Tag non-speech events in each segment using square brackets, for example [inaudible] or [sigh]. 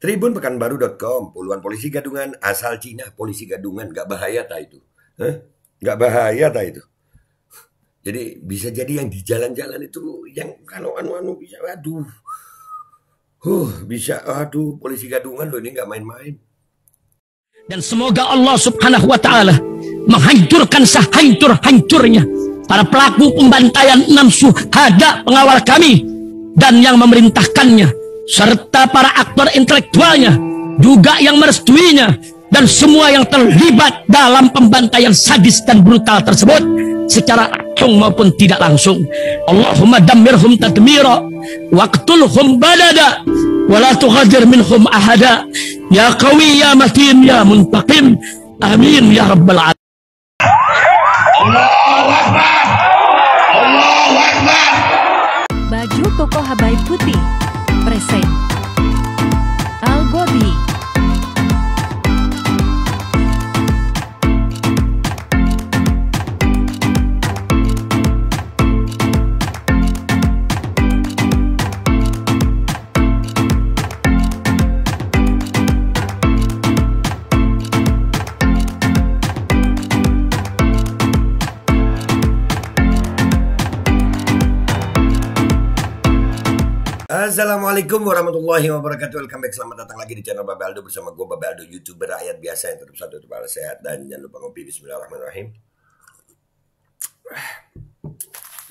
Tribun Pekanbaru.com, puluhan polisi gadungan asal Cina, polisi gadungan gak bahaya tak itu? Hah? Gak bahaya tak itu? Jadi bisa jadi yang di jalan-jalan itu yang kalau anu-anu bisa, aduh, huh, bisa, aduh, polisi gadungan loh ini gak main-main. Dan semoga Allah Subhanahu Wa Taala menghancurkan sehancur-hancurnya para pelaku pembantaian enam suhada pengawal kami dan yang memerintahkannya serta para aktor intelektualnya juga yang merestuinya dan semua yang terlibat dalam pembantaian sadis dan brutal tersebut secara langsung maupun tidak langsung Allahumma damirhum tadmira waqtulhum balada wala tughadir minhum ahada ya qawi ya matin ya muntaqim amin ya rabbal alamin Assalamualaikum warahmatullahi wabarakatuh Welcome back, selamat datang lagi di channel Babe Aldo Bersama gue Babe Aldo, youtuber rakyat biasa yang tetap satu tetap sehat Dan jangan lupa ngopi, bismillahirrahmanirrahim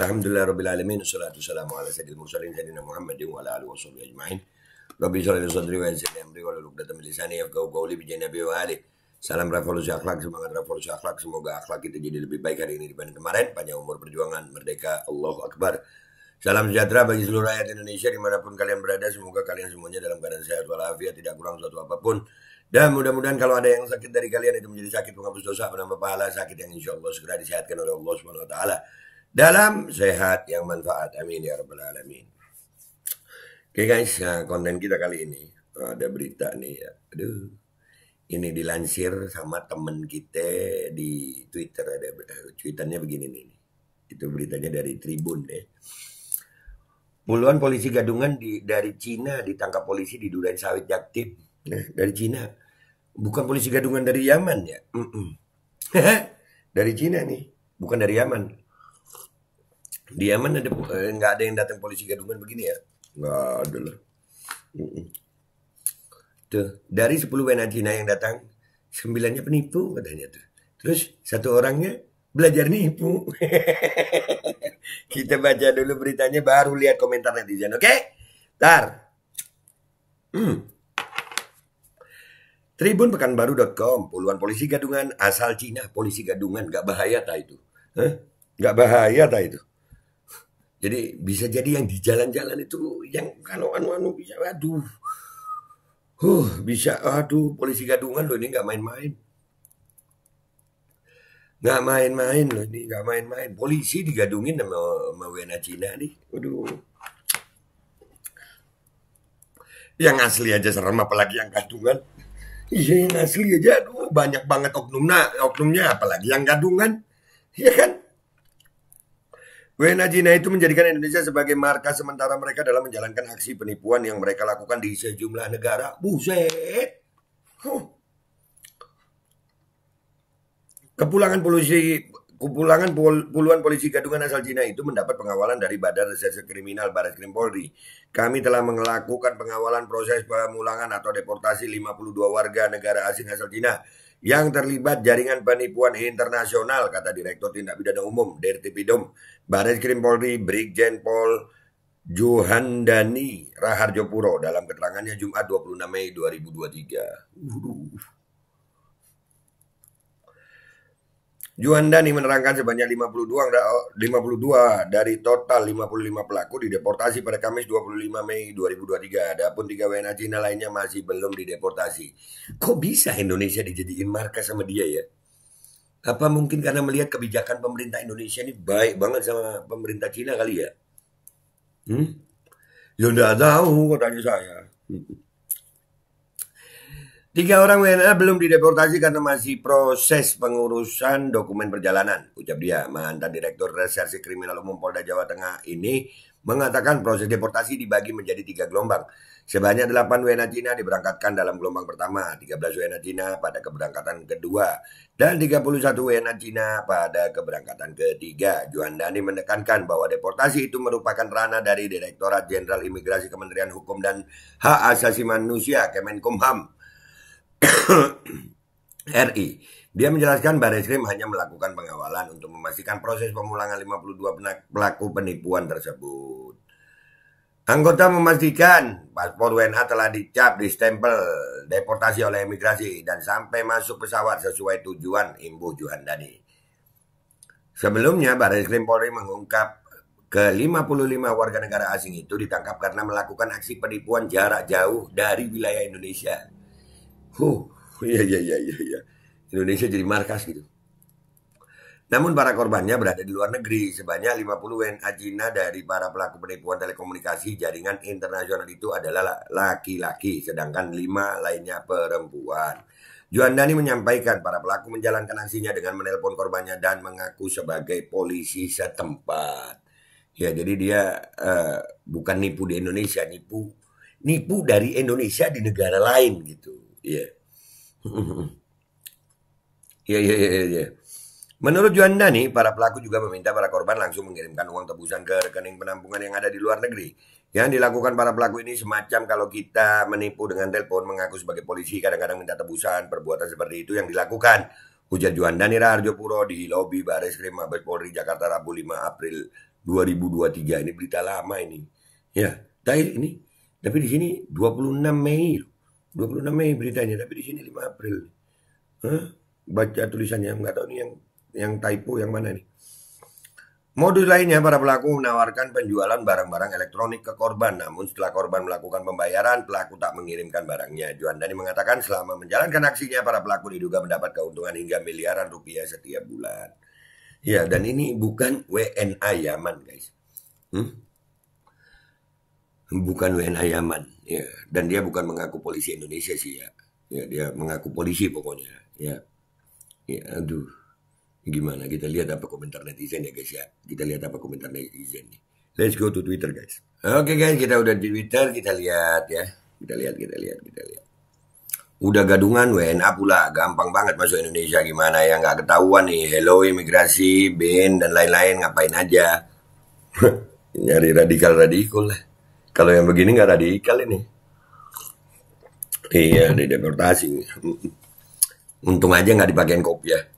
Alhamdulillah Rabbil Alamin Assalatu wassalamu ala sayyidil mursalin Sayyidina Muhammadin wa ala alihi wa sahbihi ajma'in Rabbi sholali sadri wa yassirni amri wa luluk datam lisani Yafqahu qawli bijai nabi wa alihi Salam revolusi akhlak, semangat revolusi akhlak. Semoga akhlak kita jadi lebih baik hari ini dibanding kemarin. Panjang umur perjuangan, merdeka, Allahu Akbar. Salam sejahtera bagi seluruh rakyat Indonesia dimanapun kalian berada. Semoga kalian semuanya dalam keadaan sehat walafiat, tidak kurang suatu apapun. Dan mudah-mudahan kalau ada yang sakit dari kalian itu menjadi sakit penghapus dosa, penambah pahala, sakit yang insya Allah segera disehatkan oleh Allah Subhanahu Wa Taala dalam sehat yang manfaat. Amin ya rabbal alamin. Oke okay guys, nah, konten kita kali ini oh, ada berita nih. Ya. Aduh, ini dilansir sama temen kita di Twitter ada eh, cuitannya begini nih. Itu beritanya dari Tribun deh. Ya. Puluhan polisi gadungan di, dari Cina ditangkap polisi di durian Sawit Jaktip. Nah, dari Cina. Bukan polisi gadungan dari Yaman ya. [laughs] dari Cina nih, bukan dari Yaman. Di Yaman ada eh, nggak gak ada yang datang polisi gadungan begini ya? Nggak ada lah. Tuh, dari 10 wna Cina yang datang, sembilannya penipu katanya tuh. Terus satu orangnya belajar nipu. [laughs] Kita baca dulu beritanya baru lihat komentar netizen, oke? Okay? Tar. Hmm. Tribun Pekanbaru.com, puluhan polisi gadungan asal Cina, polisi gadungan gak bahaya tak itu? nggak Gak bahaya tak itu? Jadi bisa jadi yang di jalan-jalan itu yang kalau anu-anu bisa aduh. Huh, bisa aduh polisi gadungan loh ini nggak main-main. Nggak main-main loh ini, nggak main-main. Polisi digadungin sama, sama Wena Cina nih. Waduh. Yang asli aja serem apalagi yang gadungan. Iya yang asli aja, aduh banyak banget oknumnya, oknumnya apalagi yang gadungan. Iya kan? Wena Cina itu menjadikan Indonesia sebagai markas sementara mereka dalam menjalankan aksi penipuan yang mereka lakukan di sejumlah negara. Buset. Huh. Kepulangan polisi Kepulangan puluhan polisi gadungan asal Cina itu mendapat pengawalan dari Badan Reserse Kriminal Barat Krim Polri. Kami telah melakukan pengawalan proses pemulangan atau deportasi 52 warga negara asing asal Cina yang terlibat jaringan penipuan internasional, kata Direktur Tindak Pidana Umum DRTPIDOM, Barat Krim Polri Brigjen Pol Johandani Raharjo Puro dalam keterangannya Jumat 26 Mei 2023. Juanda nih menerangkan sebanyak 52, 52 dari total 55 pelaku dideportasi pada Kamis 25 Mei 2023. Adapun tiga WNA Cina lainnya masih belum dideportasi. Kok bisa Indonesia dijadiin markas sama dia ya? Apa mungkin karena melihat kebijakan pemerintah Indonesia ini baik banget sama pemerintah Cina kali ya? Hmm? Ya udah tahu katanya saya. Hmm. Tiga orang WNA belum dideportasi karena masih proses pengurusan dokumen perjalanan, ucap dia. Mantan Direktur Reserse Kriminal Umum Polda Jawa Tengah ini mengatakan proses deportasi dibagi menjadi tiga gelombang. Sebanyak delapan WNA Cina diberangkatkan dalam gelombang pertama, 13 WNA Cina pada keberangkatan kedua, dan 31 WNA Cina pada keberangkatan ketiga. Dani menekankan bahwa deportasi itu merupakan ranah dari Direktorat Jenderal Imigrasi Kementerian Hukum dan Hak Asasi Manusia Kemenkumham [coughs] RI. Dia menjelaskan Baris Krim hanya melakukan pengawalan untuk memastikan proses pemulangan 52 pelaku penipuan tersebut. Anggota memastikan paspor WNA telah dicap, distempel, deportasi oleh imigrasi dan sampai masuk pesawat sesuai tujuan Imbu Juhandani. Sebelumnya, Baris Krim Polri mengungkap ke-55 warga negara asing itu ditangkap karena melakukan aksi penipuan jarak jauh dari wilayah Indonesia. Huh, iya, iya iya iya iya. Indonesia jadi markas gitu. Namun para korbannya berada di luar negeri. Sebanyak 50 WNA Cina dari para pelaku penipuan telekomunikasi jaringan internasional itu adalah laki-laki, sedangkan lima lainnya perempuan. Juandani menyampaikan para pelaku menjalankan aksinya dengan menelpon korbannya dan mengaku sebagai polisi setempat. Ya, jadi dia uh, bukan nipu di Indonesia, nipu nipu dari Indonesia di negara lain gitu. Iya. iya. Iya, iya, iya, iya. Menurut nih, para pelaku juga meminta para korban langsung mengirimkan uang tebusan ke rekening penampungan yang ada di luar negeri. Yang dilakukan para pelaku ini semacam kalau kita menipu dengan telepon mengaku sebagai polisi kadang-kadang minta tebusan perbuatan seperti itu yang dilakukan. Hujan nih Raharjo Puro di lobi Baris Krim Mabes Polri Jakarta Rabu 5 April 2023. Ini berita lama ini. Ya, tapi ini tapi di sini 26 Mei. 26 Mei beritanya, tapi di sini 5 April. Huh? Baca tulisannya, nggak tahu nih yang yang typo yang mana nih. Modus lainnya, para pelaku menawarkan penjualan barang-barang elektronik ke korban. Namun setelah korban melakukan pembayaran, pelaku tak mengirimkan barangnya. Juan Dani mengatakan selama menjalankan aksinya, para pelaku diduga mendapat keuntungan hingga miliaran rupiah setiap bulan. Ya, dan ini bukan WNA Yaman, guys. Hmm? bukan WNA Yaman ya dan dia bukan mengaku polisi Indonesia sih ya ya dia mengaku polisi pokoknya ya ya aduh gimana kita lihat apa komentar netizen ya guys ya kita lihat apa komentar netizen nih let's go to Twitter guys oke okay, guys kita udah di Twitter kita lihat ya kita lihat kita lihat kita lihat udah gadungan WNA pula gampang banget masuk Indonesia gimana ya nggak ketahuan nih hello imigrasi bin dan lain-lain ngapain aja [laughs] nyari radikal radikal lah kalau yang begini nggak radikal ini. Iya, hmm. di deportasi. Untung aja nggak dipakein kopiah. Ya. [laughs]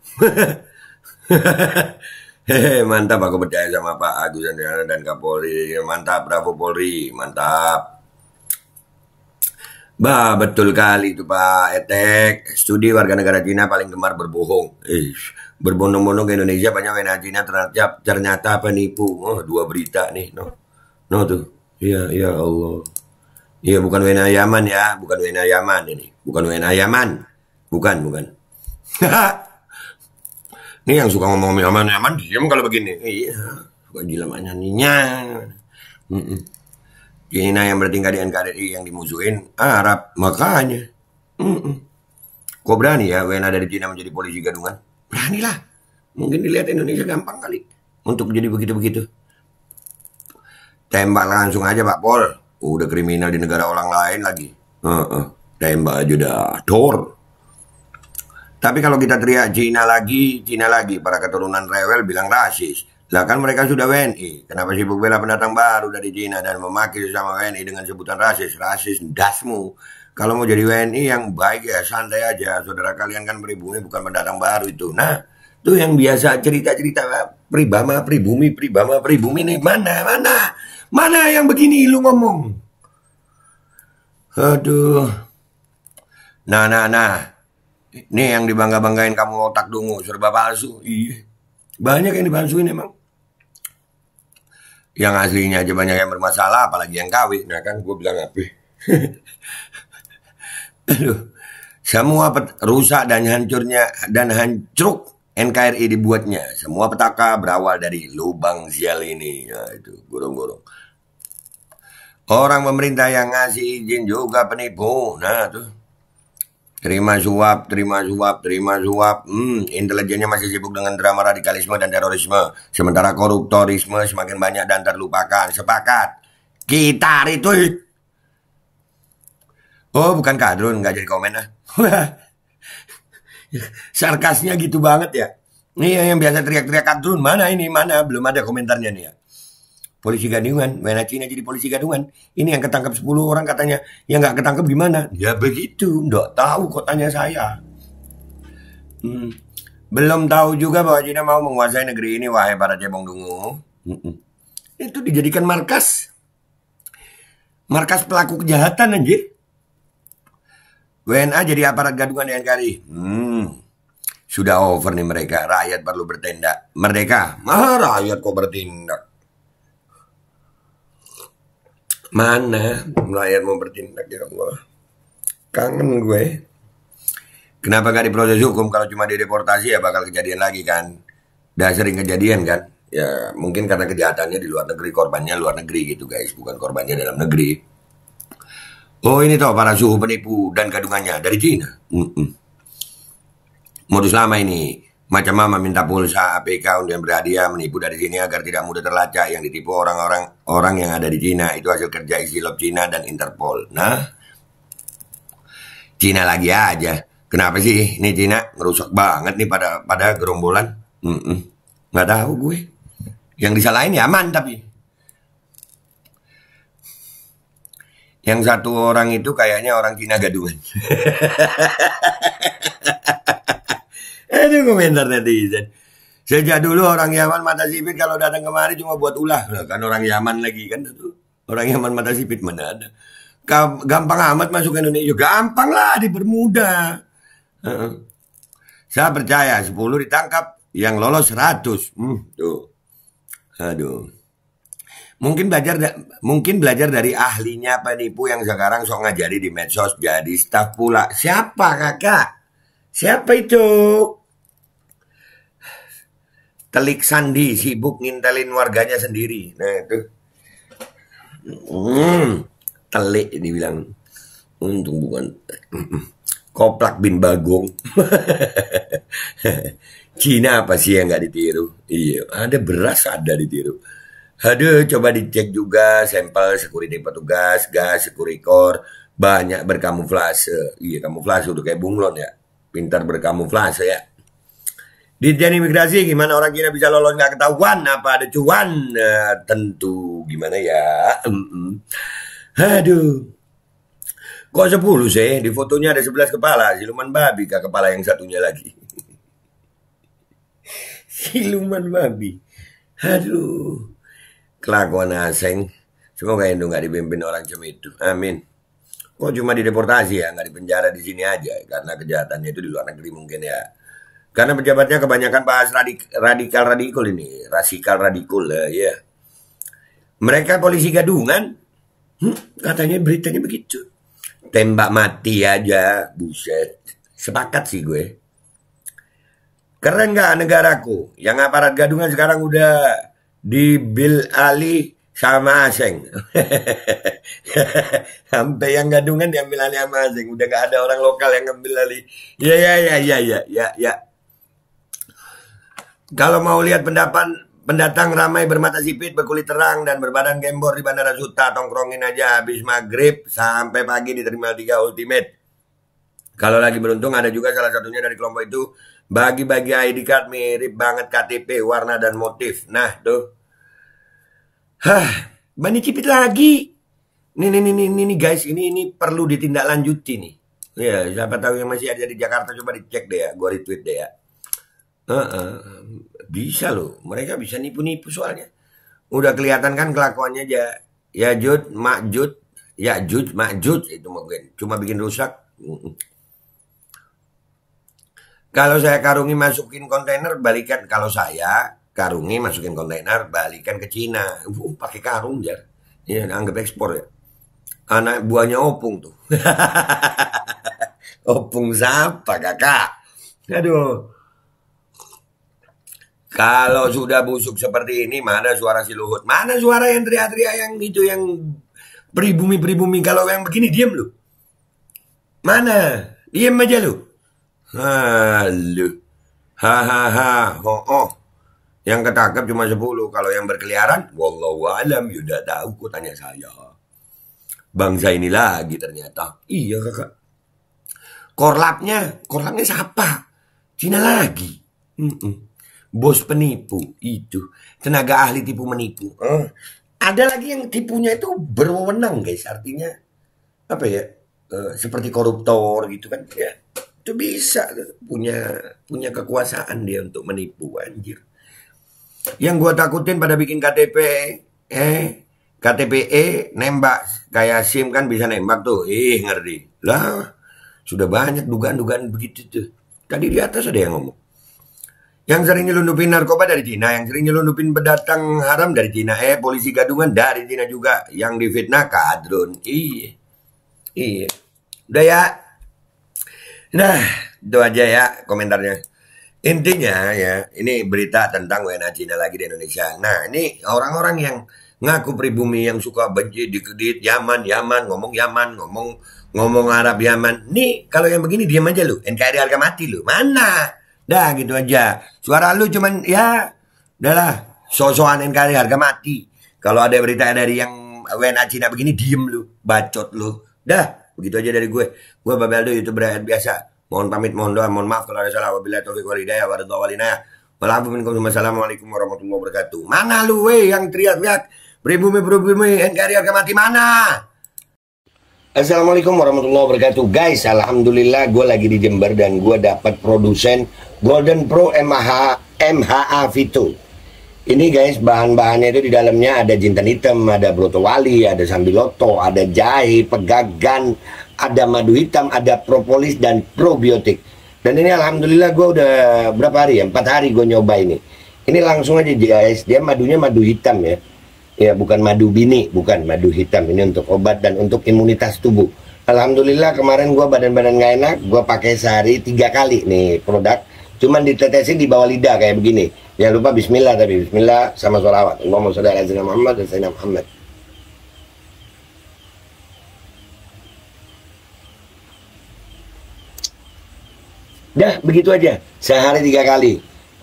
Hehehe, mantap aku percaya sama Pak Agus Andriana dan Kapolri. Mantap Bravo Polri, mantap. Bah, betul kali itu Pak Etek. Studi warga negara Cina paling gemar berbohong. Eh, berbondong-bondong ke Indonesia banyak wna Cina ternyata, ternyata penipu. Oh, dua berita nih, no. No tuh. Iya, ya Allah. Iya, bukan Wena Yaman ya, bukan Wena Yaman ini. Bukan Wena Yaman. Bukan, bukan. [laughs] ini yang suka ngomong Yaman, Yaman diam kalau begini. Iya, suka gila nyanyinya. Mm Ini yang bertingkah di NKRI yang dimusuhin Arab, makanya. Mm -mm. Kok berani ya Wena dari Cina menjadi polisi gadungan? Beranilah. Mungkin dilihat Indonesia gampang kali untuk jadi begitu-begitu. Tembak langsung aja Pak Pol. Oh, udah kriminal di negara orang lain lagi. Uh -uh. Tembak aja dah. Dor. Tapi kalau kita teriak Cina lagi, Cina lagi, para keturunan rewel bilang rasis. Lah kan mereka sudah WNI. Kenapa sibuk bela pendatang baru dari Cina dan memaki sesama WNI dengan sebutan rasis? Rasis dasmu. Kalau mau jadi WNI yang baik ya santai aja. Saudara kalian kan beribu bukan pendatang baru itu. Nah, itu yang biasa cerita-cerita pribama, pribumi, pribama, pribumi nih mana, mana, mana yang begini lu ngomong? Aduh. Nah, nah, nah. ini yang dibangga-banggain kamu otak dungu, serba palsu. Iya. Banyak yang dipalsuin emang. Yang aslinya aja banyak yang bermasalah, apalagi yang kawin. Nah kan gue bilang apa? [laughs] Aduh. Semua rusak dan hancurnya dan hancur NKRI dibuatnya. Semua petaka berawal dari lubang sial ini. Ya, itu gorong-gorong. Orang pemerintah yang ngasih izin juga penipu. Nah, tuh. Terima suap, terima suap, terima suap. Hmm, intelijennya masih sibuk dengan drama radikalisme dan terorisme. Sementara koruptorisme semakin banyak dan terlupakan. Sepakat. Kita itu. Oh, bukan kadrun, nggak jadi komen lah [laughs] [laughs] sarkasnya gitu banget ya. Ini iya, yang biasa teriak-teriak kadrun mana ini mana belum ada komentarnya nih ya. Polisi gadungan, mana Cina jadi polisi gadungan. Ini yang ketangkep 10 orang katanya, yang nggak ketangkep gimana? Ya begitu, nggak tahu kok tanya saya. Hmm. Belum tahu juga bahwa Cina mau menguasai negeri ini, wahai para cebong dungu. Hmm. Itu dijadikan markas. Markas pelaku kejahatan anjir. WNA jadi aparat gadungan di NKRI. Hmm, sudah over nih mereka, rakyat perlu bertindak. Merdeka, mah rakyat kok bertindak. Mana rakyat mau bertindak ya Allah. Kangen gue. Kenapa gak diproses hukum kalau cuma dideportasi ya bakal kejadian lagi kan? dah sering kejadian kan? Ya mungkin karena kejahatannya di luar negeri, korbannya luar negeri gitu guys, bukan korbannya dalam negeri. Oh ini toh para suhu penipu dan kandungannya dari Cina. Mm -mm. Modus lama ini. Macam mama minta pulsa, APK, untuk yang berhadiah, menipu dari sini agar tidak mudah terlacak yang ditipu orang-orang orang yang ada di Cina. Itu hasil kerja isi lob Cina dan Interpol. Nah, Cina lagi aja. Kenapa sih ini Cina ngerusak banget nih pada pada gerombolan? Mm -mm. Nggak tahu gue. Yang disalahin ya aman tapi. Yang satu orang itu kayaknya orang Cina gadungan. [laughs] Itu komentar netizen. Sejak dulu orang Yaman mata sipit kalau datang kemari cuma buat ulah. kan orang Yaman lagi kan itu. Orang Yaman mata sipit mana ada. Gampang amat masuk ke Indonesia. Gampang lah dipermudah. Bermuda Saya percaya 10 ditangkap yang lolos 100. Hmm, tuh. Aduh. Mungkin belajar mungkin belajar dari ahlinya penipu yang sekarang sok ngajari di medsos jadi staf pula. Siapa kakak? Siapa itu? Telik Sandi sibuk ngintelin warganya sendiri. Nah itu. Hmm, telik dibilang. Untung bukan. Koplak bin Bagong. [laughs] Cina apa sih yang nggak ditiru? Iya, ada beras ada ditiru. Aduh, coba dicek juga sampel security petugas, gas, sekurikor, banyak berkamuflase. Iya, kamuflase udah kayak bunglon ya pintar berkamuflase ya. Dirjen Imigrasi gimana orang Cina bisa lolos nggak ketahuan apa ada cuan nah, tentu gimana ya mm -mm. aduh kok 10 sih di fotonya ada 11 kepala siluman babi kah kepala yang satunya lagi [laughs] siluman babi aduh kelakuan aseng. semoga Indo nggak dipimpin orang cuma amin Kok cuma dideportasi ya, nggak dipenjara di sini aja karena kejahatannya itu di luar negeri mungkin ya. Karena pejabatnya kebanyakan bahas radik, radikal radikal ini, rasikal radikal ya. Yeah. Mereka polisi gadungan, hmm, katanya beritanya begitu. Tembak mati aja, buset. Sepakat sih gue. Keren nggak negaraku? Yang aparat gadungan sekarang udah di dibil alih sama asing. [laughs] Sampai yang gadungan diambil alih sama asing. Udah gak ada orang lokal yang ngambil alih. Ya ya ya ya ya ya ya. Kalau mau lihat pendapat pendatang ramai bermata sipit, berkulit terang dan berbadan gembor di Bandara Suta, tongkrongin aja habis maghrib sampai pagi di Terminal 3 Ultimate. Kalau lagi beruntung ada juga salah satunya dari kelompok itu bagi-bagi ID card mirip banget KTP, warna dan motif. Nah, tuh Hah, Bani Cipit lagi. Nih, nih, nih, nih, nih guys, ini ini perlu ditindaklanjuti nih. Ya, siapa tahu yang masih ada di Jakarta coba dicek deh ya, gua retweet deh ya. Uh -uh. Bisa loh, mereka bisa nipu-nipu soalnya. Udah kelihatan kan kelakuannya aja. Ya Jud, Mak Jud, ya Jud, Mak Jud itu mungkin. Cuma bikin rusak. Kalau saya karungi masukin kontainer balikan kalau saya karungnya masukin kontainer balikan ke Cina uh, pakai karung ya, ini anggap ekspor ya anak buahnya opung tuh [laughs] opung siapa kakak aduh kalau sudah busuk seperti ini mana suara si Luhut mana suara yang teriak-teriak yang itu yang pribumi-pribumi kalau yang begini diam lu mana diam aja lu Halo. Hahaha. Oh, oh. Yang ketangkap cuma 10. Kalau yang berkeliaran, wallahu alam, yuda tahu, ku tanya saya. Bangsa ini lagi ternyata. Iya kakak. Korlapnya, korlapnya siapa? Cina lagi. Mm -mm. Bos penipu itu. Tenaga ahli tipu menipu. Eh, ada lagi yang tipunya itu berwenang guys. Artinya apa ya? Eh, seperti koruptor gitu kan ya. Itu bisa punya punya kekuasaan dia untuk menipu anjir. Yang gue takutin pada bikin KTP eh KTPE nembak kayak SIM kan bisa nembak tuh. Ih, ngerti. Lah, sudah banyak dugaan-dugaan begitu tuh. Tadi di atas ada yang ngomong. Yang sering nyelundupin narkoba dari Cina, yang sering nyelundupin pendatang haram dari Cina, eh polisi gadungan dari Cina juga, yang difitnah kadrun. Iya. Iya. Udah ya. Nah, itu aja ya komentarnya. Intinya ya, ini berita tentang WNA Cina lagi di Indonesia. Nah, ini orang-orang yang ngaku pribumi yang suka benci dikedit Yaman, Yaman, ngomong Yaman, ngomong ngomong Arab Yaman. Nih, kalau yang begini diam aja lu. NKRI harga mati lu. Mana? Dah gitu aja. Suara lu cuman ya udahlah, sosokan NKRI harga mati. Kalau ada berita dari yang WNA Cina begini diem lu, bacot lu. Dah, begitu aja dari gue. Gue Babeldo youtuber biasa. Mohon pamit, mohon doa, mohon maaf kalau ada salah. Wabillahi taufiq wal hidayah wa ridha walina. Walafu minkum warahmatullahi wabarakatuh. Mana lu weh yang teriak-teriak pribumi-pribumi NKRI harga mati mana? Assalamualaikum warahmatullahi wabarakatuh guys Alhamdulillah gue lagi di Jember dan gue dapat produsen Golden Pro mha MHA V2. ini guys bahan-bahannya itu di dalamnya ada jintan hitam, ada broto wali, ada sambiloto, ada jahe, pegagan, ada madu hitam, ada propolis dan probiotik. Dan ini alhamdulillah gue udah berapa hari ya? Empat hari gue nyoba ini. Ini langsung aja di AS dia madunya madu hitam ya. Ya bukan madu bini, bukan madu hitam. Ini untuk obat dan untuk imunitas tubuh. Alhamdulillah kemarin gue badan-badan gak enak, gue pakai sehari tiga kali nih produk. Cuman ditetesin di bawah lidah kayak begini. Jangan lupa Bismillah tapi Bismillah sama sholawat. Allahumma sholli ala Muhammad dan Muhammad. Dah begitu aja, sehari tiga kali.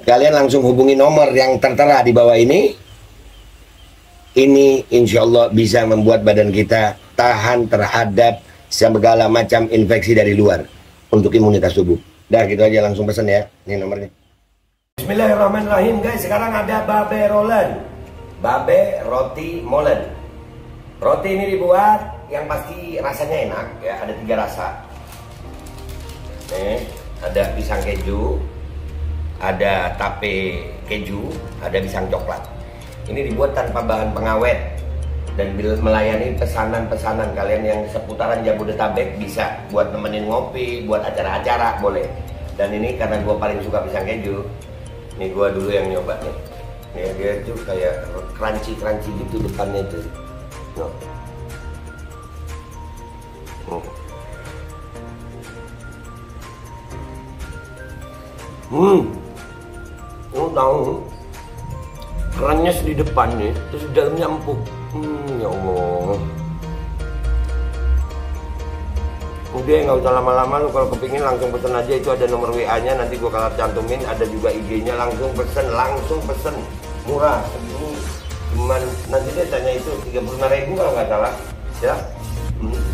Kalian langsung hubungi nomor yang tertera di bawah ini. Ini insya Allah bisa membuat badan kita tahan terhadap segala macam infeksi dari luar untuk imunitas tubuh. Dah gitu aja langsung pesan ya, ini nomornya. Bismillahirrahmanirrahim guys, sekarang ada babe roland. Babe roti molen. Roti ini dibuat yang pasti rasanya enak ya, ada tiga rasa. Nih, ada pisang keju, ada tape keju, ada pisang coklat. Ini dibuat tanpa bahan pengawet dan bila melayani pesanan-pesanan kalian yang seputaran Jabodetabek bisa buat nemenin ngopi, buat acara-acara boleh. Dan ini karena gue paling suka pisang keju, ini gue dulu yang nyoba nih. Ya, dia tuh kayak crunchy-crunchy gitu depannya tuh. No. hmm lu oh, tahu renyes di depan nih terus di dalamnya empuk hmm ya allah udah nggak usah lama-lama lu kalau kepingin langsung pesen aja itu ada nomor WA nya nanti gua kalau cantumin ada juga IG nya langsung pesen langsung pesen murah cuman nanti dia tanya itu 39 ribu kalau nggak salah ya hmm.